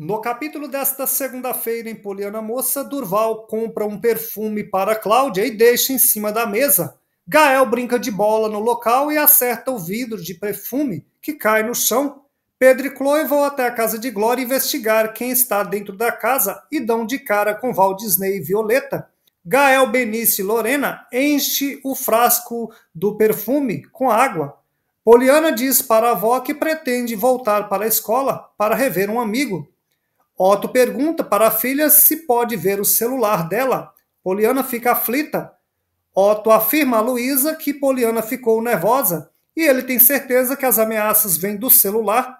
No capítulo desta segunda-feira, em Poliana Moça, Durval compra um perfume para Cláudia e deixa em cima da mesa. Gael brinca de bola no local e acerta o vidro de perfume que cai no chão. Pedro e Chloe vão até a casa de Glória investigar quem está dentro da casa e dão de cara com Val Disney e Violeta. Gael, Benice e Lorena enche o frasco do perfume com água. Poliana diz para a avó que pretende voltar para a escola para rever um amigo, Otto pergunta para a filha se pode ver o celular dela. Poliana fica aflita. Otto afirma a Luísa que Poliana ficou nervosa e ele tem certeza que as ameaças vêm do celular.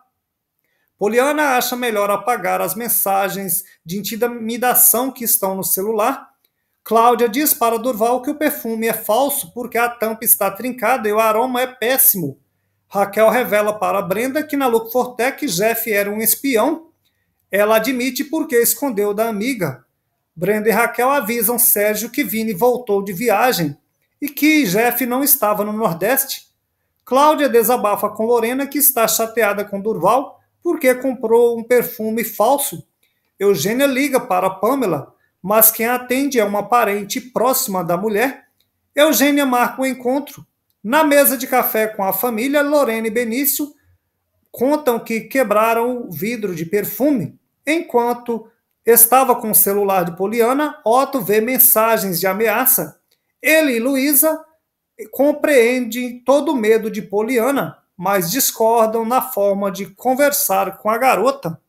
Poliana acha melhor apagar as mensagens de intimidação que estão no celular. Cláudia diz para Durval que o perfume é falso porque a tampa está trincada e o aroma é péssimo. Raquel revela para Brenda que na Luke Jeff era um espião ela admite porque escondeu da amiga. Brenda e Raquel avisam Sérgio que Vini voltou de viagem e que Jeff não estava no Nordeste. Cláudia desabafa com Lorena que está chateada com Durval porque comprou um perfume falso. Eugênia liga para Pamela, mas quem atende é uma parente próxima da mulher. Eugênia marca o um encontro. Na mesa de café com a família, Lorena e Benício contam que quebraram o vidro de perfume enquanto estava com o celular de Poliana. Otto vê mensagens de ameaça. Ele e Luísa compreendem todo o medo de Poliana, mas discordam na forma de conversar com a garota.